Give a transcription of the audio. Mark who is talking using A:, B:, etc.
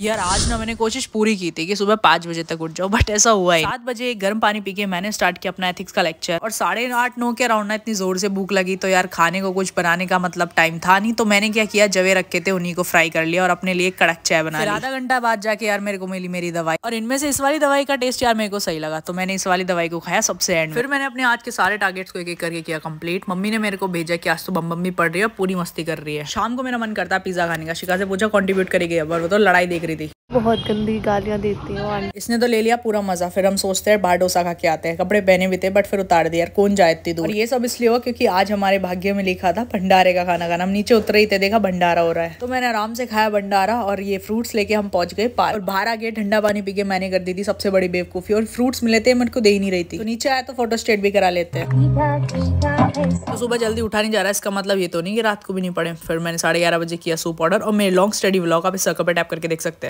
A: यार आज ना मैंने कोशिश पूरी की थी कि सुबह पाँच बजे तक उठ जाओ बट ऐसा हुआ है सात बजे गर्म पानी पी के मैंने स्टार्ट किया अपना एथिक्स का लेक्चर और साढ़े आठ नौ के अराउंड ना इतनी जोर से भूख लगी तो यार खाने को कुछ बनाने का मतलब टाइम था नहीं तो मैंने क्या किया जवे रखे थे उन्हीं को फ्राई कर लिया और अपने लिए कड़क चाय बना फिर आधा घंटा बाद जाके यार मेरे को मिली मेरी दवाई और इनमें से इस वाली दवाई का टेस्ट यार मेरे को सही लगा तो मैंने इस वाली दवाई को खाया सबसे एंड फिर मैंने अपने आज के सारे टारगेट्स को एक एक करके किया कम्प्लीट मम्मी ने मेरे को भेजा कि आज तो बम बम पड़ रही है और पूरी मस्ती कर रही है शाम को मेरा मन करता है पिज्जा खाने का शिका से पूछा कॉन्ट्रीब्यूट करेगी अब तो लड़ाई देख रही थी बहुत गंदी गालियाँ देती है इसने तो ले लिया पूरा मजा फिर हम सोचते हैं बाहर डोसा खा के आते हैं कपड़े पहने भी थे बट फिर उतार दिया यार कौन जाए इतनी दूर ये सब इसलिए हुआ क्योंकि आज हमारे भाग्य में लिखा था भंडारे का खाना खाना हम नीचे उतरे ही थे देखा भंडारा हो रहा है तो मैंने आराम से खाया भंडारा और ये फ्रूट्स लेके हम पहुंच गए पार और बाहर आ गए ठंडा पानी पी के मैंने कर दी थी सबसे बड़ी बेवकूफी और फ्रूट्स मिले थे मेरे को दे ही नहीं रही थी तो नीचे आया तो फोटो स्टेट भी करा लेते हैं तो सुबह जल्दी उठा नहीं जा रहा इसका मतलब ये तो नहीं कि रात को भी नहीं पड़े फिर मैंने साढ़े ग्यारह बजे किया सूप ऑर्डर और मेरे लॉन्ग स्टडी व्लॉग आप इस सर्कल पर टैप करके देख सकते हैं